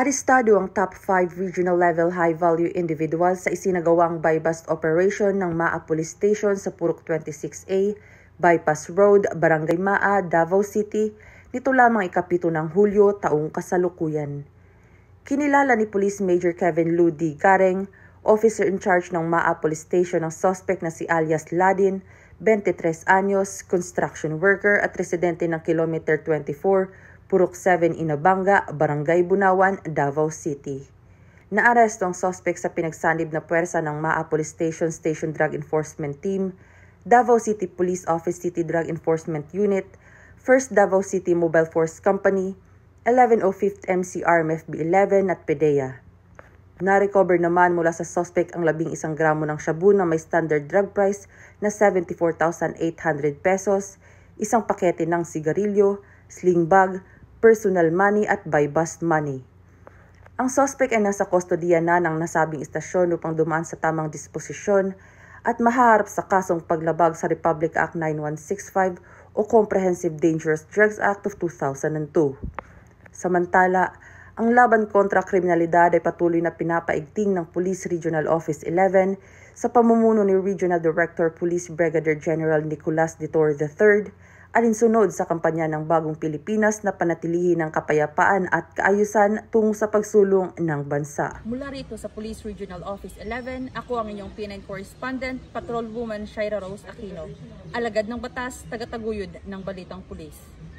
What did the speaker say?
Aristado ang top 5 regional level high-value individual sa isinagawang bypass operation ng MAA Police Station sa Purok 26A, Bypass Road, Barangay MAA, Davao City, nito lamang ikapito ng Hulyo taong kasalukuyan. Kinilala ni Police Major Kevin Lou D. Gareng, officer in charge ng MAA Police Station ang suspect na si alias Ladin, 23 anyos, construction worker at residente ng kilometer 24, Purok 7 Inabanga, Barangay Bunawan, Davao City. Naaresto ang sospek sa pinagsanib na puwersa ng MAA Police Station Station Drug Enforcement Team, Davao City Police Office City Drug Enforcement Unit, 1st Davao City Mobile Force Company, 1105th MCR MFB 11 at PDEA. Narecover naman mula sa suspect ang labing isang gramo ng shabu na may standard drug price na 74,800 pesos, isang pakete ng sigarilyo, sling bag, personal money at by bust money. Ang suspect ay nasa kustodiya na ng nasabing istasyon upang dumaan sa tamang disposisyon at maharap sa kasong paglabag sa Republic Act 9165 o Comprehensive Dangerous Drugs Act of 2002. Samantala, ang laban kontra kriminalidad ay patuloy na pinapaigting ng Police Regional Office 11 sa pamumuno ni Regional Director Police Brigadier General Nicolas Ditor III alinsunod sa kampanya ng Bagong Pilipinas na panatilihin ang kapayapaan at kaayusan tungo sa pagsulong ng bansa. Mula rito sa Police Regional Office 11, ako ang inyong PNN Correspondent, Patrolwoman Shaira Rose Aquino, alagad ng batas, tagataguyod ng Balitang Pulis.